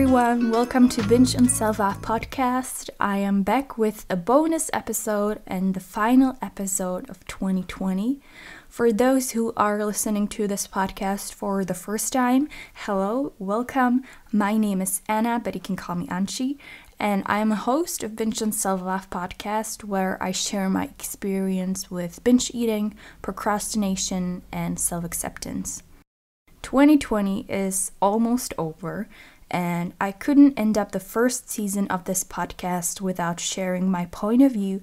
everyone, welcome to Binge and Self Love podcast. I am back with a bonus episode and the final episode of 2020. For those who are listening to this podcast for the first time, hello, welcome. My name is Anna, but you can call me Anchi, and I am a host of Binge and Self Love podcast, where I share my experience with binge eating, procrastination, and self acceptance. 2020 is almost over, and I couldn't end up the first season of this podcast without sharing my point of view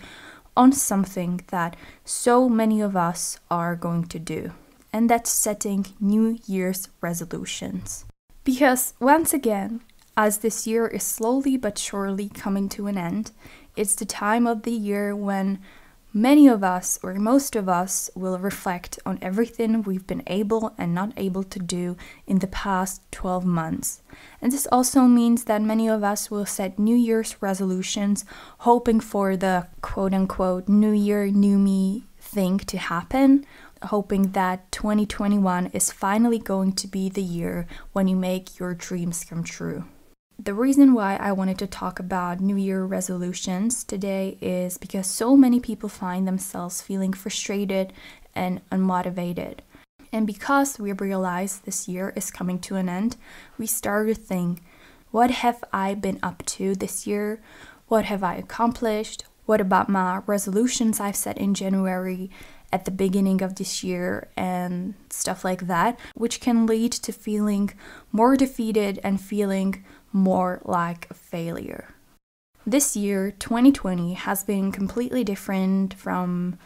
on something that so many of us are going to do, and that's setting New Year's resolutions. Because once again, as this year is slowly but surely coming to an end, it's the time of the year when Many of us, or most of us, will reflect on everything we've been able and not able to do in the past 12 months. And this also means that many of us will set New Year's resolutions, hoping for the quote unquote New Year, New Me thing to happen, hoping that 2021 is finally going to be the year when you make your dreams come true. The reason why I wanted to talk about New Year resolutions today is because so many people find themselves feeling frustrated and unmotivated. And because we realize this year is coming to an end, we start to think what have I been up to this year? What have I accomplished? What about my resolutions I've set in January at the beginning of this year and stuff like that, which can lead to feeling more defeated and feeling more like failure. This year, 2020, has been completely different from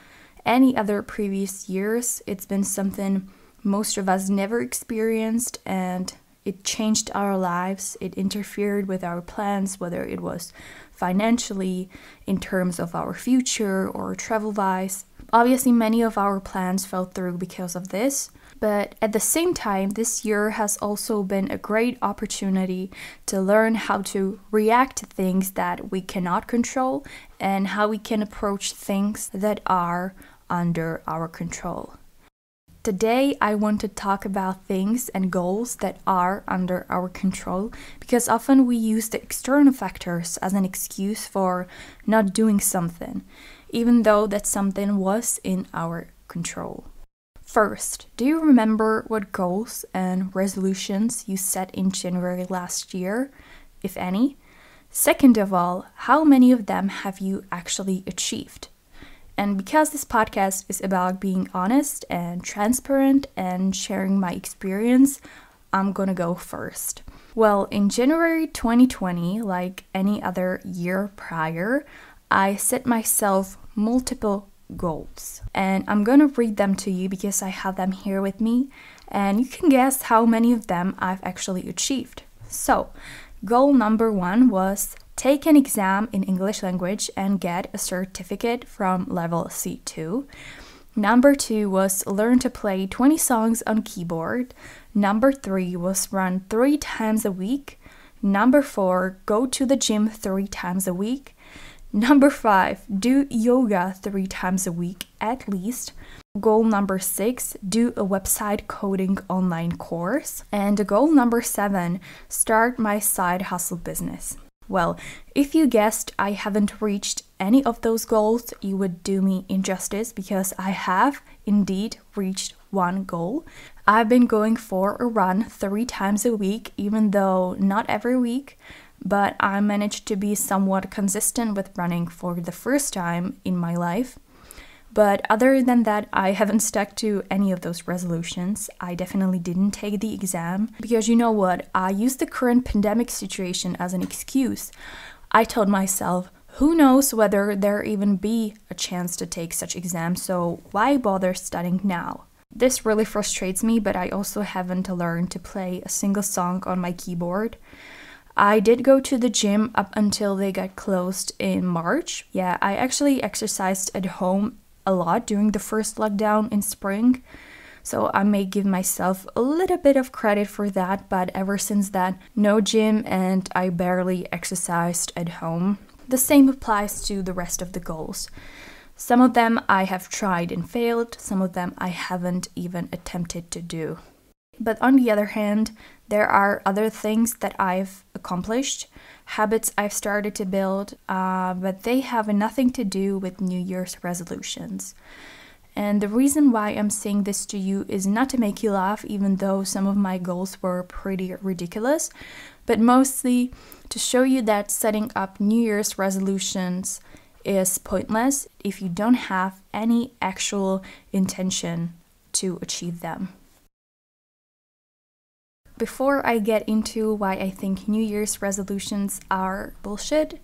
any other previous years. It's been something most of us never experienced and it changed our lives. It interfered with our plans, whether it was financially, in terms of our future, or travel wise. Obviously, many of our plans fell through because of this. But at the same time, this year has also been a great opportunity to learn how to react to things that we cannot control and how we can approach things that are under our control. Today, I want to talk about things and goals that are under our control because often we use the external factors as an excuse for not doing something, even though that something was in our control. First, do you remember what goals and resolutions you set in January last year, if any? Second of all, how many of them have you actually achieved? And because this podcast is about being honest and transparent and sharing my experience, I'm gonna go first. Well, in January 2020, like any other year prior, I set myself multiple goals. And I'm gonna read them to you because I have them here with me, and you can guess how many of them I've actually achieved. So, goal number one was take an exam in English language and get a certificate from level C2. Number two was learn to play 20 songs on keyboard. Number three was run three times a week. Number four, go to the gym three times a week. Number five, do yoga three times a week at least. Goal number six, do a website coding online course. And goal number seven, start my side hustle business. Well, if you guessed I haven't reached any of those goals, you would do me injustice because I have indeed reached one goal. I've been going for a run three times a week, even though not every week but I managed to be somewhat consistent with running for the first time in my life. But other than that, I haven't stuck to any of those resolutions. I definitely didn't take the exam because you know what? I used the current pandemic situation as an excuse. I told myself, who knows whether there even be a chance to take such exams, so why bother studying now? This really frustrates me, but I also haven't learned to play a single song on my keyboard. I did go to the gym up until they got closed in March. Yeah, I actually exercised at home a lot during the first lockdown in spring. So I may give myself a little bit of credit for that, but ever since that, no gym and I barely exercised at home. The same applies to the rest of the goals. Some of them I have tried and failed, some of them I haven't even attempted to do. But on the other hand, there are other things that I've accomplished, habits I've started to build, uh, but they have nothing to do with New Year's resolutions. And the reason why I'm saying this to you is not to make you laugh, even though some of my goals were pretty ridiculous, but mostly to show you that setting up New Year's resolutions is pointless if you don't have any actual intention to achieve them. Before I get into why I think New Year's resolutions are bullshit,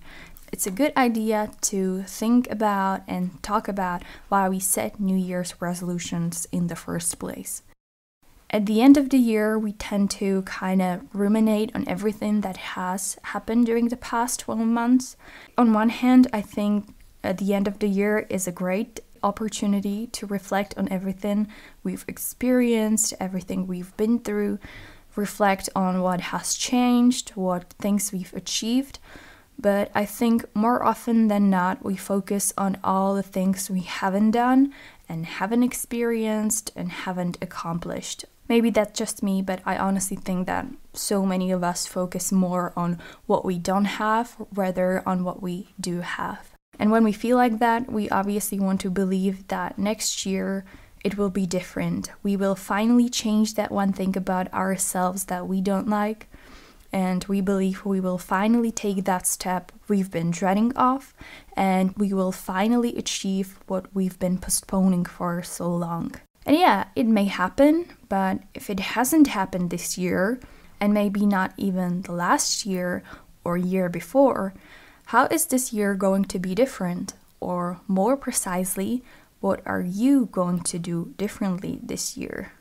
it's a good idea to think about and talk about why we set New Year's resolutions in the first place. At the end of the year, we tend to kind of ruminate on everything that has happened during the past 12 months. On one hand, I think at the end of the year is a great opportunity to reflect on everything we've experienced, everything we've been through, reflect on what has changed, what things we've achieved. But I think more often than not, we focus on all the things we haven't done and haven't experienced and haven't accomplished. Maybe that's just me, but I honestly think that so many of us focus more on what we don't have rather on what we do have. And when we feel like that, we obviously want to believe that next year it will be different. We will finally change that one thing about ourselves that we don't like. And we believe we will finally take that step we've been dreading off, and we will finally achieve what we've been postponing for so long. And yeah, it may happen, but if it hasn't happened this year, and maybe not even the last year or year before, how is this year going to be different? Or more precisely, what are you going to do differently this year?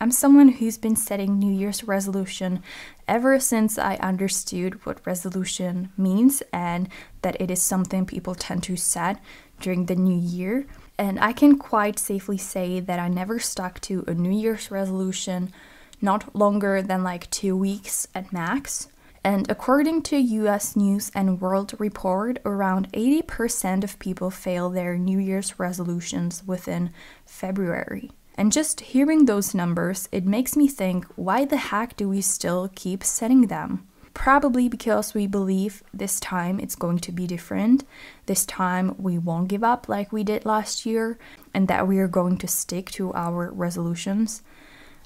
I'm someone who's been setting New Year's resolution ever since I understood what resolution means and that it is something people tend to set during the new year. And I can quite safely say that I never stuck to a New Year's resolution not longer than like two weeks at max. And according to US News and World Report, around 80% of people fail their New Year's resolutions within February. And just hearing those numbers, it makes me think why the heck do we still keep setting them? Probably because we believe this time it's going to be different, this time we won't give up like we did last year, and that we are going to stick to our resolutions.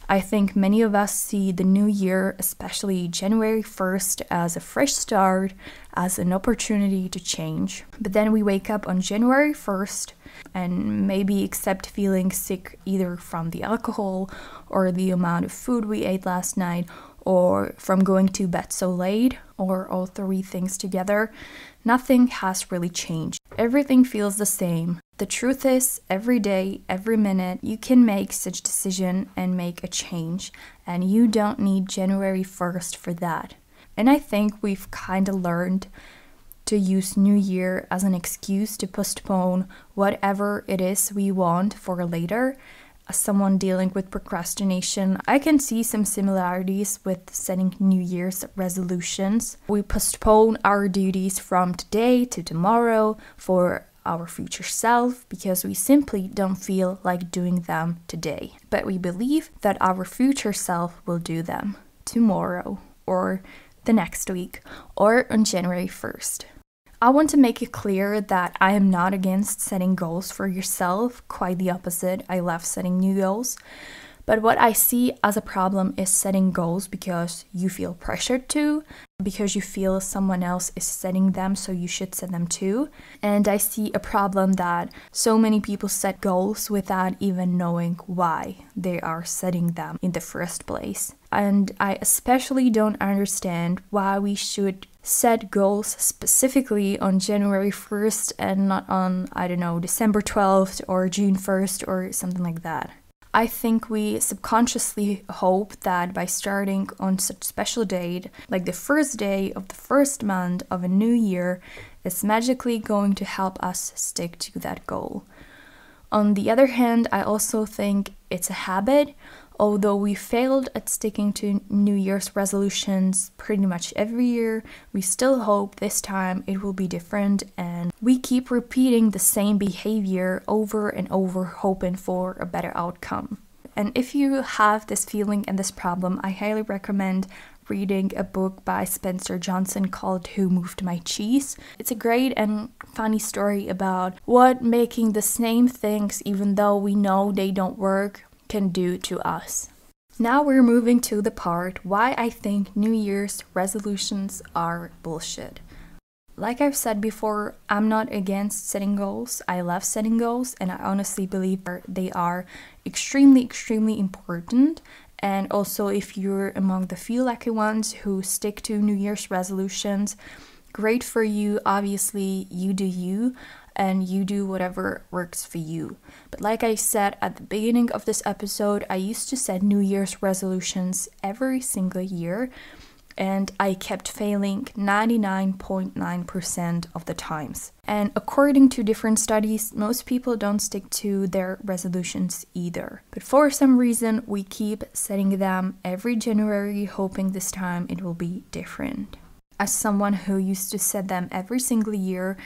I think many of us see the new year, especially January 1st, as a fresh start, as an opportunity to change. But then we wake up on January 1st and maybe except feeling sick either from the alcohol or the amount of food we ate last night or from going to bed so late or all three things together, nothing has really changed. Everything feels the same. The truth is, every day, every minute, you can make such decision and make a change, and you don't need January 1st for that. And I think we've kind of learned to use New Year as an excuse to postpone whatever it is we want for later. As someone dealing with procrastination, I can see some similarities with setting New Year's resolutions. We postpone our duties from today to tomorrow for our future self because we simply don't feel like doing them today. But we believe that our future self will do them tomorrow or the next week or on January 1st. I want to make it clear that I am not against setting goals for yourself, quite the opposite. I love setting new goals. But what I see as a problem is setting goals because you feel pressured to, because you feel someone else is setting them, so you should set them too. And I see a problem that so many people set goals without even knowing why they are setting them in the first place. And I especially don't understand why we should set goals specifically on January 1st and not on, I don't know, December 12th or June 1st or something like that. I think we subconsciously hope that by starting on such special date, like the first day of the first month of a new year, is magically going to help us stick to that goal. On the other hand, I also think it's a habit Although we failed at sticking to New Year's resolutions pretty much every year, we still hope this time it will be different and we keep repeating the same behavior over and over, hoping for a better outcome. And if you have this feeling and this problem, I highly recommend reading a book by Spencer Johnson called Who Moved My Cheese. It's a great and funny story about what making the same things, even though we know they don't work, can do to us. Now we're moving to the part why I think New Year's resolutions are bullshit. Like I've said before, I'm not against setting goals. I love setting goals and I honestly believe they are extremely, extremely important. And also, if you're among the few lucky ones who stick to New Year's resolutions, great for you. Obviously, you do you and you do whatever works for you. But like I said at the beginning of this episode, I used to set New Year's resolutions every single year and I kept failing 99.9% percent of the times. And according to different studies, most people don't stick to their resolutions either. But for some reason, we keep setting them every January, hoping this time it will be different. As someone who used to set them every single year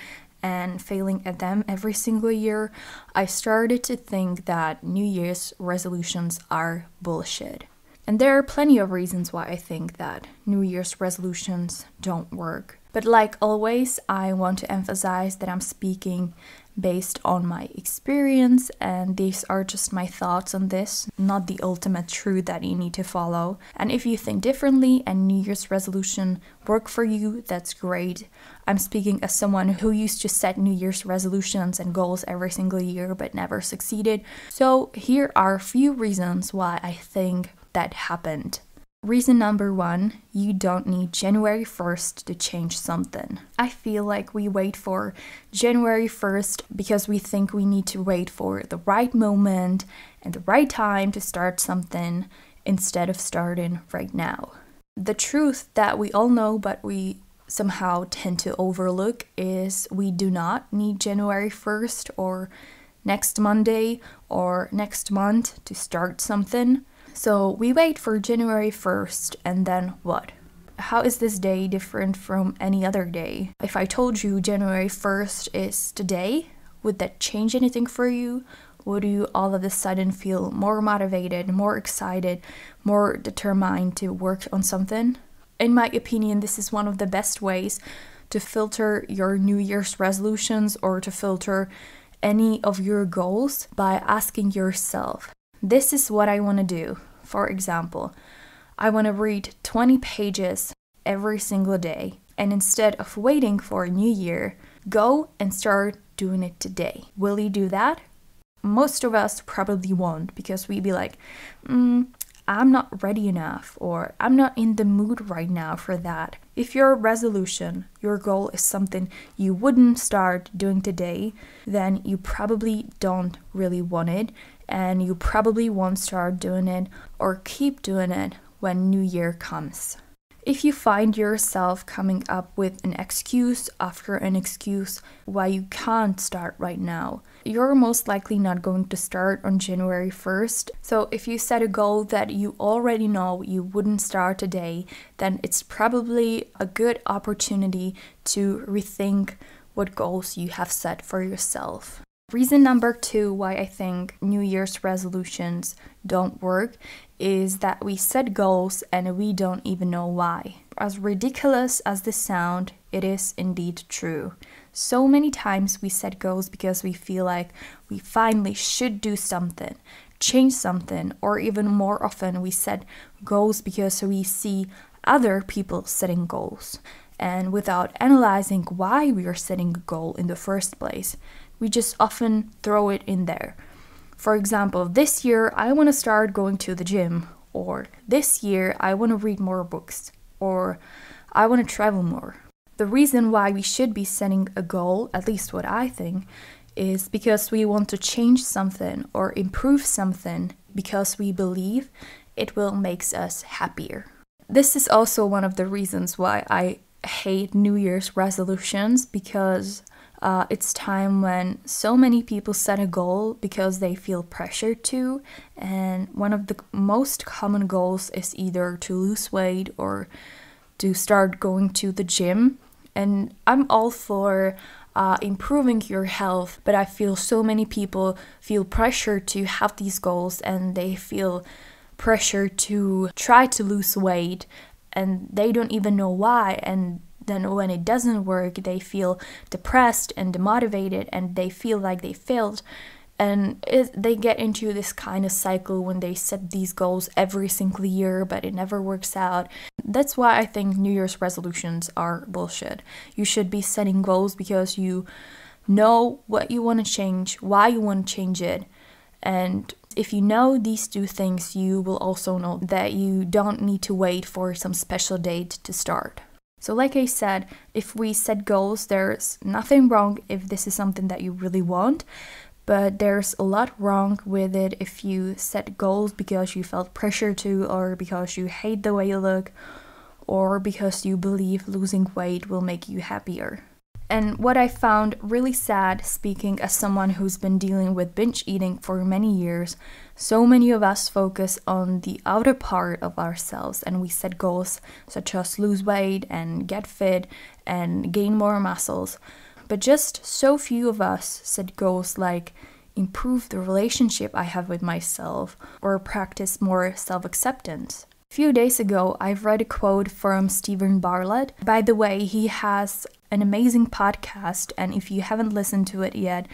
and failing at them every single year, I started to think that New Year's resolutions are bullshit. And there are plenty of reasons why I think that New Year's resolutions don't work. But like always, I want to emphasize that I'm speaking based on my experience, and these are just my thoughts on this, not the ultimate truth that you need to follow. And if you think differently and New Year's resolution work for you, that's great. I'm speaking as someone who used to set New Year's resolutions and goals every single year but never succeeded. So here are a few reasons why I think that happened. Reason number one, you don't need January 1st to change something. I feel like we wait for January 1st because we think we need to wait for the right moment and the right time to start something instead of starting right now. The truth that we all know but we somehow tend to overlook is we do not need January 1st or next Monday or next month to start something so we wait for January 1st and then what? How is this day different from any other day? If I told you January 1st is today, would that change anything for you? Would you all of a sudden feel more motivated, more excited, more determined to work on something? In my opinion, this is one of the best ways to filter your New Year's resolutions or to filter any of your goals by asking yourself this is what I want to do. For example, I want to read 20 pages every single day. And instead of waiting for a new year, go and start doing it today. Will you do that? Most of us probably won't because we'd be like, mm, I'm not ready enough or I'm not in the mood right now for that. If your resolution, your goal is something you wouldn't start doing today, then you probably don't really want it and you probably won't start doing it or keep doing it when new year comes. If you find yourself coming up with an excuse after an excuse why you can't start right now, you're most likely not going to start on January 1st. So, if you set a goal that you already know you wouldn't start today, then it's probably a good opportunity to rethink what goals you have set for yourself. Reason number two why I think New Year's resolutions don't work is that we set goals and we don't even know why. As ridiculous as this sound, it is indeed true. So many times we set goals because we feel like we finally should do something, change something, or even more often we set goals because we see other people setting goals and without analyzing why we are setting a goal in the first place we just often throw it in there. For example, this year I want to start going to the gym, or this year I want to read more books, or I want to travel more. The reason why we should be setting a goal, at least what I think, is because we want to change something or improve something because we believe it will makes us happier. This is also one of the reasons why I hate New Year's resolutions because uh, it's time when so many people set a goal because they feel pressured to, and one of the most common goals is either to lose weight or to start going to the gym. And I'm all for uh, improving your health, but I feel so many people feel pressure to have these goals and they feel pressure to try to lose weight and they don't even know why and then, when it doesn't work, they feel depressed and demotivated and they feel like they failed. And it, they get into this kind of cycle when they set these goals every single year, but it never works out. That's why I think New Year's resolutions are bullshit. You should be setting goals because you know what you want to change, why you want to change it, and if you know these two things, you will also know that you don't need to wait for some special date to start. So, like I said, if we set goals, there's nothing wrong if this is something that you really want, but there's a lot wrong with it if you set goals because you felt pressure to, or because you hate the way you look, or because you believe losing weight will make you happier. And what I found really sad, speaking as someone who's been dealing with binge eating for many years, so many of us focus on the outer part of ourselves and we set goals such as lose weight and get fit and gain more muscles. But just so few of us set goals like improve the relationship I have with myself or practice more self acceptance few days ago, I've read a quote from Stephen Bartlett. By the way, he has an amazing podcast, and if you haven't listened to it yet,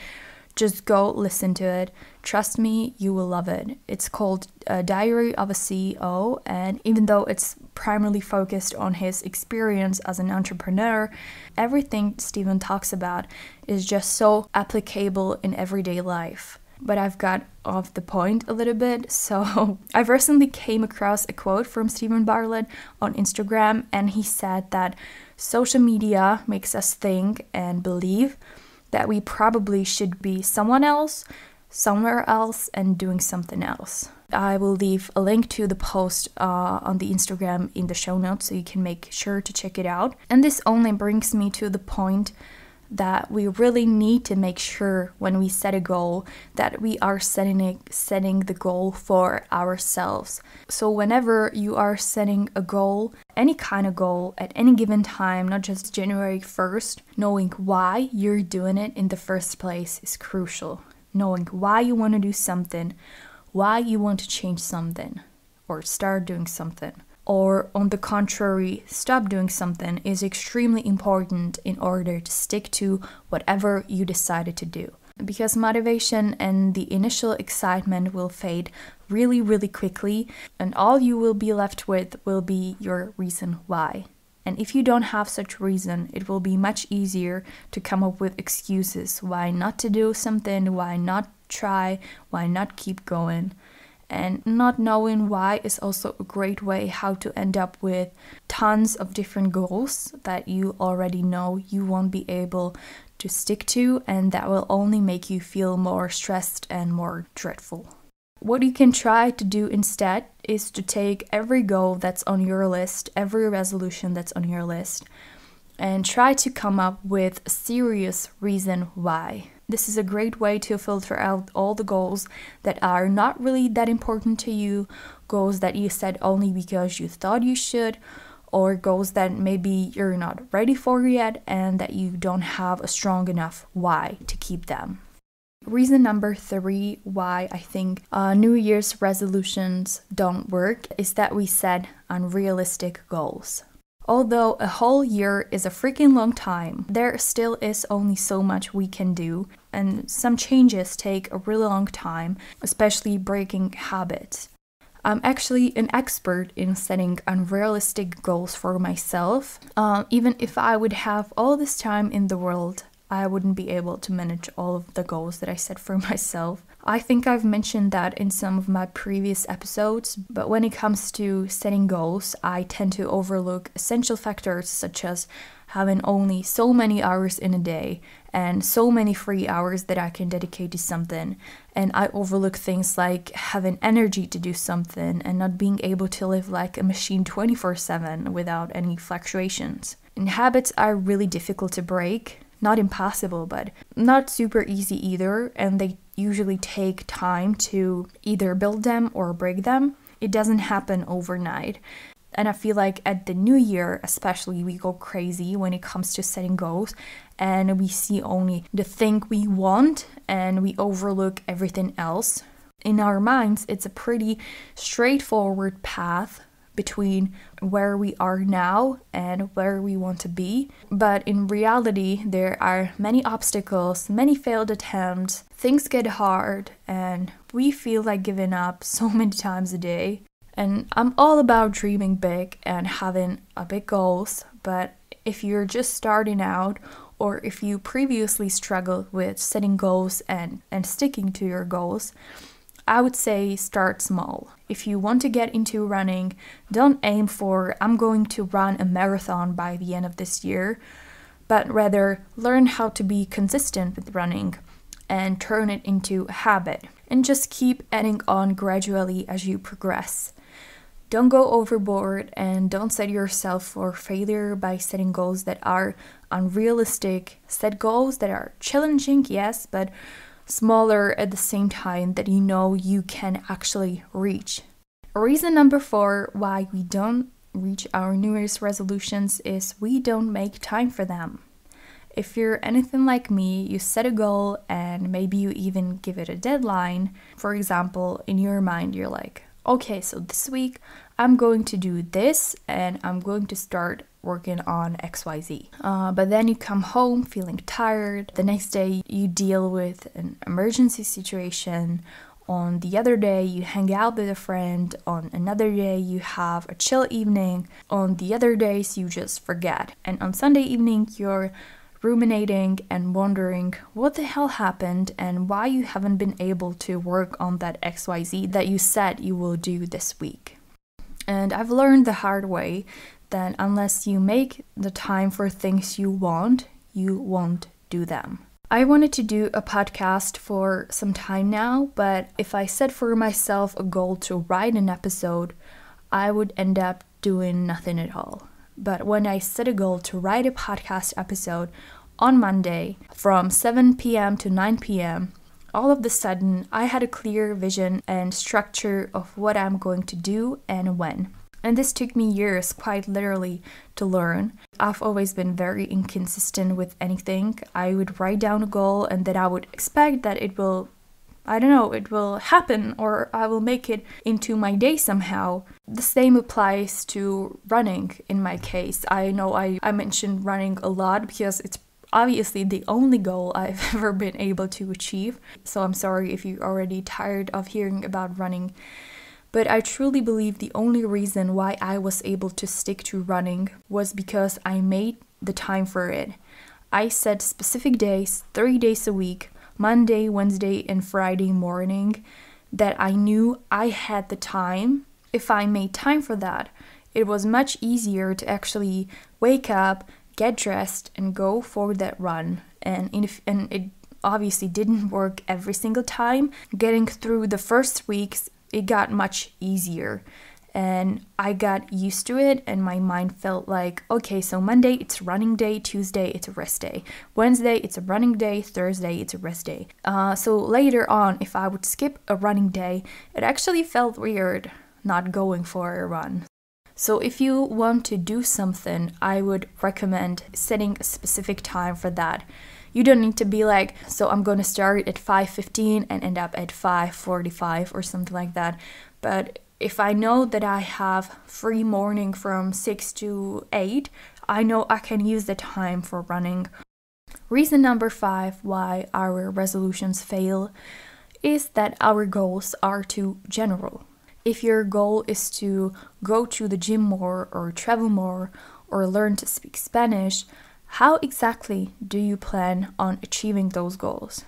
just go listen to it. Trust me, you will love it. It's called uh, Diary of a CEO, and even though it's primarily focused on his experience as an entrepreneur, everything Stephen talks about is just so applicable in everyday life but I've got off the point a little bit. So I recently came across a quote from Stephen Bartlett on Instagram, and he said that social media makes us think and believe that we probably should be someone else, somewhere else, and doing something else. I will leave a link to the post uh, on the Instagram in the show notes so you can make sure to check it out. And this only brings me to the point that we really need to make sure when we set a goal that we are setting setting the goal for ourselves. So whenever you are setting a goal, any kind of goal at any given time, not just January 1st, knowing why you're doing it in the first place is crucial. Knowing why you want to do something, why you want to change something or start doing something or on the contrary, stop doing something is extremely important in order to stick to whatever you decided to do. Because motivation and the initial excitement will fade really, really quickly, and all you will be left with will be your reason why. And if you don't have such reason, it will be much easier to come up with excuses why not to do something, why not try, why not keep going and not knowing why is also a great way how to end up with tons of different goals that you already know you won't be able to stick to and that will only make you feel more stressed and more dreadful. What you can try to do instead is to take every goal that's on your list, every resolution that's on your list, and try to come up with a serious reason why. This is a great way to filter out all the goals that are not really that important to you, goals that you set only because you thought you should, or goals that maybe you're not ready for yet and that you don't have a strong enough why to keep them. Reason number three why I think uh, New Year's resolutions don't work is that we set unrealistic goals. Although a whole year is a freaking long time, there still is only so much we can do, and some changes take a really long time, especially breaking habits. I'm actually an expert in setting unrealistic goals for myself. Uh, even if I would have all this time in the world, I wouldn't be able to manage all of the goals that I set for myself. I think I've mentioned that in some of my previous episodes, but when it comes to setting goals, I tend to overlook essential factors such as having only so many hours in a day and so many free hours that I can dedicate to something. And I overlook things like having energy to do something and not being able to live like a machine 24 7 without any fluctuations. And habits are really difficult to break. Not impossible, but not super easy either, and they usually take time to either build them or break them. It doesn't happen overnight. And I feel like at the new year, especially, we go crazy when it comes to setting goals and we see only the thing we want and we overlook everything else. In our minds, it's a pretty straightforward path between where we are now and where we want to be. But in reality, there are many obstacles, many failed attempts, things get hard, and we feel like giving up so many times a day. And I'm all about dreaming big and having a big goals, but if you're just starting out or if you previously struggled with setting goals and, and sticking to your goals, I would say start small. If you want to get into running, don't aim for I'm going to run a marathon by the end of this year, but rather learn how to be consistent with running and turn it into a habit and just keep adding on gradually as you progress. Don't go overboard and don't set yourself for failure by setting goals that are unrealistic. Set goals that are challenging, yes, but smaller at the same time that you know you can actually reach. Reason number four why we don't reach our New Year's resolutions is we don't make time for them. If you're anything like me, you set a goal and maybe you even give it a deadline. For example, in your mind, you're like, okay, so this week I'm going to do this and I'm going to start working on XYZ. Uh, but then you come home feeling tired. The next day, you deal with an emergency situation. On the other day, you hang out with a friend. On another day, you have a chill evening. On the other days, you just forget. And on Sunday evening, you're ruminating and wondering what the hell happened and why you haven't been able to work on that XYZ that you said you will do this week. And I've learned the hard way that unless you make the time for things you want, you won't do them. I wanted to do a podcast for some time now, but if I set for myself a goal to write an episode, I would end up doing nothing at all. But when I set a goal to write a podcast episode on Monday from 7 p.m. to 9 p.m., all of the sudden, I had a clear vision and structure of what I'm going to do and when. And this took me years, quite literally, to learn. I've always been very inconsistent with anything. I would write down a goal and then I would expect that it will, I don't know, it will happen or I will make it into my day somehow. The same applies to running in my case. I know I, I mentioned running a lot because it's obviously the only goal I've ever been able to achieve. So I'm sorry if you're already tired of hearing about running. But I truly believe the only reason why I was able to stick to running was because I made the time for it. I set specific days, three days a week Monday, Wednesday, and Friday morning that I knew I had the time. If I made time for that, it was much easier to actually wake up, get dressed and go for that run. And if and it obviously didn't work every single time. Getting through the first weeks, it got much easier. And I got used to it, and my mind felt like, okay, so Monday it's running day, Tuesday it's a rest day, Wednesday it's a running day, Thursday it's a rest day. Uh, so later on, if I would skip a running day, it actually felt weird not going for a run. So if you want to do something, I would recommend setting a specific time for that. You don't need to be like, so I'm going to start at 5:15 and end up at 5:45 or something like that. But if I know that I have free morning from 6 to 8, I know I can use the time for running. Reason number 5 why our resolutions fail is that our goals are too general if your goal is to go to the gym more or travel more or learn to speak Spanish, how exactly do you plan on achieving those goals?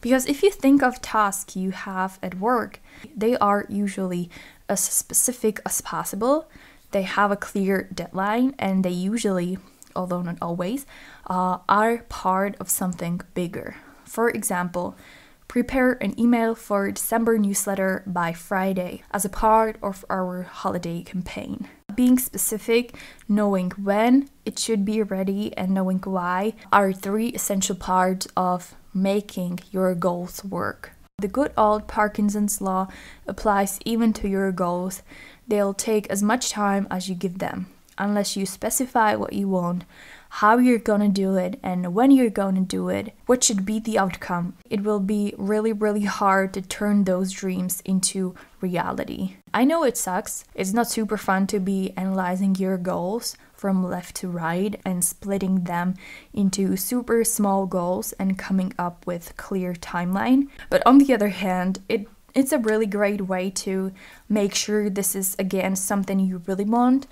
Because if you think of tasks you have at work, they are usually as specific as possible. They have a clear deadline and they usually, although not always, uh, are part of something bigger. For example, prepare an email for December newsletter by Friday as a part of our holiday campaign. Being specific, knowing when it should be ready, and knowing why are three essential parts of making your goals work. The good old Parkinson's law applies even to your goals. They'll take as much time as you give them, unless you specify what you want how you're gonna do it and when you're gonna do it, what should be the outcome, it will be really, really hard to turn those dreams into reality. I know it sucks. It's not super fun to be analyzing your goals from left to right and splitting them into super small goals and coming up with clear timeline. But on the other hand, it it's a really great way to make sure this is again something you really want.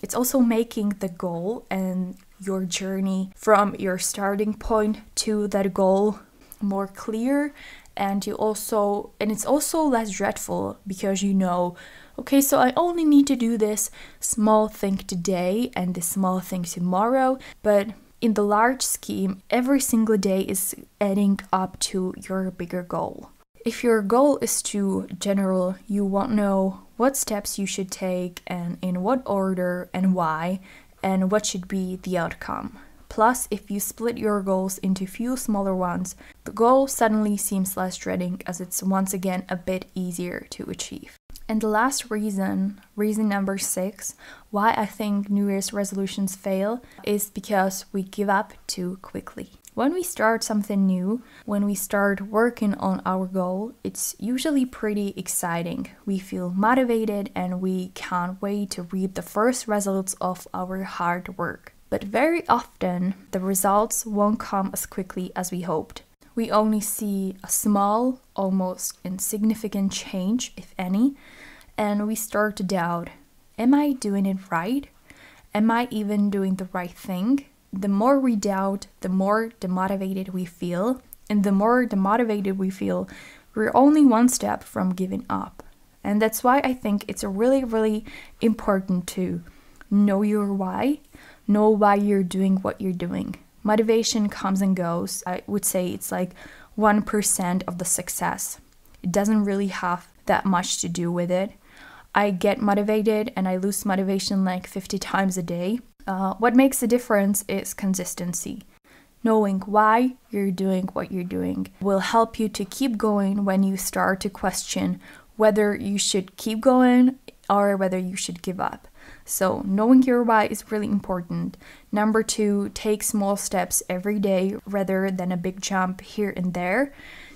It's also making the goal and your journey from your starting point to that goal more clear and you also and it's also less dreadful because you know okay so i only need to do this small thing today and this small thing tomorrow but in the large scheme every single day is adding up to your bigger goal if your goal is too general you won't know what steps you should take and in what order and why and what should be the outcome. Plus, if you split your goals into few smaller ones, the goal suddenly seems less dreading as it's once again a bit easier to achieve. And the last reason, reason number six, why I think New Year's resolutions fail is because we give up too quickly. When we start something new, when we start working on our goal, it's usually pretty exciting. We feel motivated and we can't wait to reap the first results of our hard work. But very often, the results won't come as quickly as we hoped. We only see a small, almost insignificant change, if any, and we start to doubt Am I doing it right? Am I even doing the right thing? the more we doubt, the more demotivated we feel. And the more demotivated we feel, we're only one step from giving up. And that's why I think it's really, really important to know your why, know why you're doing what you're doing. Motivation comes and goes. I would say it's like 1% of the success. It doesn't really have that much to do with it. I get motivated and I lose motivation like 50 times a day. Uh, what makes a difference is consistency. Knowing why you're doing what you're doing will help you to keep going when you start to question whether you should keep going or whether you should give up. So, knowing your why is really important. Number two, take small steps every day rather than a big jump here and there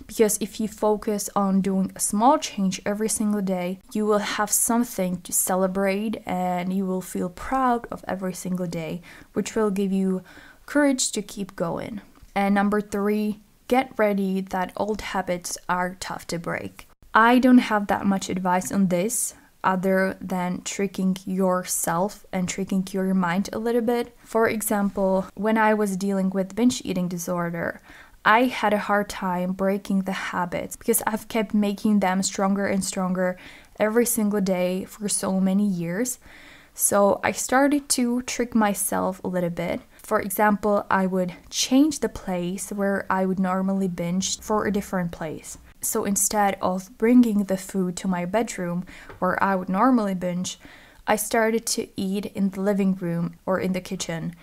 because if you focus on doing a small change every single day, you will have something to celebrate and you will feel proud of every single day, which will give you courage to keep going. And number three, get ready that old habits are tough to break. I don't have that much advice on this other than tricking yourself and tricking your mind a little bit. For example, when I was dealing with binge eating disorder, I had a hard time breaking the habits because I've kept making them stronger and stronger every single day for so many years. So I started to trick myself a little bit. For example, I would change the place where I would normally binge for a different place. So instead of bringing the food to my bedroom where I would normally binge, I started to eat in the living room or in the kitchen.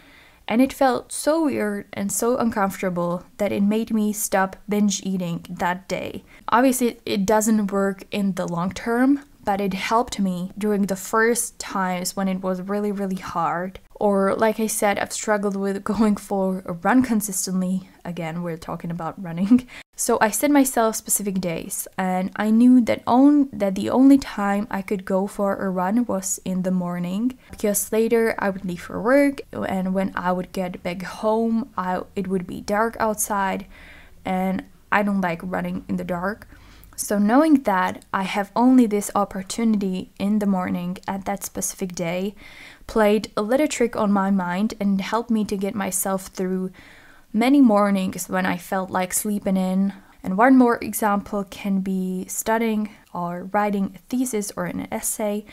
And it felt so weird and so uncomfortable that it made me stop binge eating that day. Obviously, it doesn't work in the long term, but it helped me during the first times when it was really, really hard. Or, like I said, I've struggled with going for a run consistently. Again, we're talking about running. So I set myself specific days, and I knew that on that the only time I could go for a run was in the morning because later I would leave for work, and when I would get back home, I it would be dark outside, and I don't like running in the dark. So, knowing that I have only this opportunity in the morning at that specific day played a little trick on my mind and helped me to get myself through many mornings when I felt like sleeping in. And one more example can be studying or writing a thesis or an essay.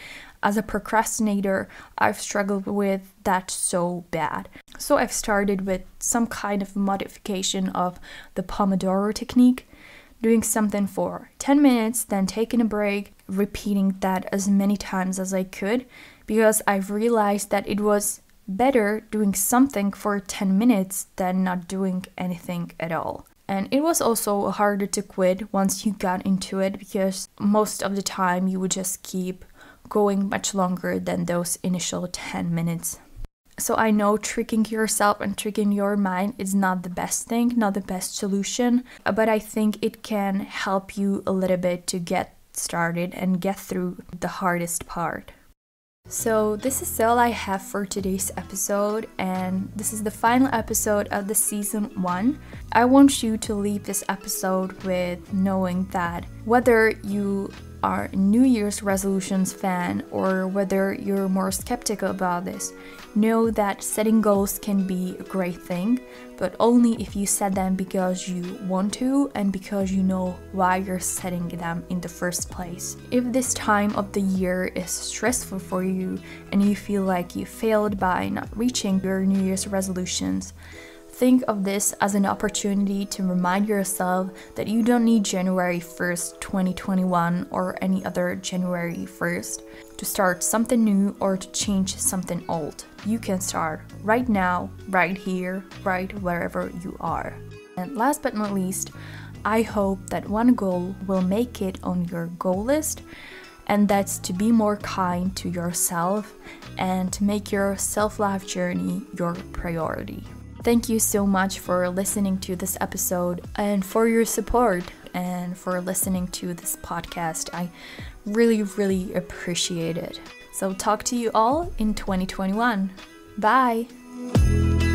As a procrastinator, I've struggled with that so bad. So, I've started with some kind of modification of the Pomodoro technique doing something for 10 minutes, then taking a break, repeating that as many times as I could because I have realized that it was better doing something for 10 minutes than not doing anything at all. And it was also harder to quit once you got into it because most of the time you would just keep going much longer than those initial 10 minutes. So I know tricking yourself and tricking your mind is not the best thing, not the best solution, but I think it can help you a little bit to get started and get through the hardest part. So, this is all I have for today's episode, and this is the final episode of the season one. I want you to leave this episode with knowing that whether you are New Year's resolutions fan or whether you're more skeptical about this, know that setting goals can be a great thing, but only if you set them because you want to and because you know why you're setting them in the first place. If this time of the year is stressful for you and you feel like you failed by not reaching your New Year's resolutions, Think of this as an opportunity to remind yourself that you don't need January 1st, 2021 or any other January 1st to start something new or to change something old. You can start right now, right here, right wherever you are. And last but not least, I hope that one goal will make it on your goal list, and that's to be more kind to yourself and to make your self love journey your priority. Thank you so much for listening to this episode and for your support and for listening to this podcast. I really, really appreciate it. So, talk to you all in 2021. Bye.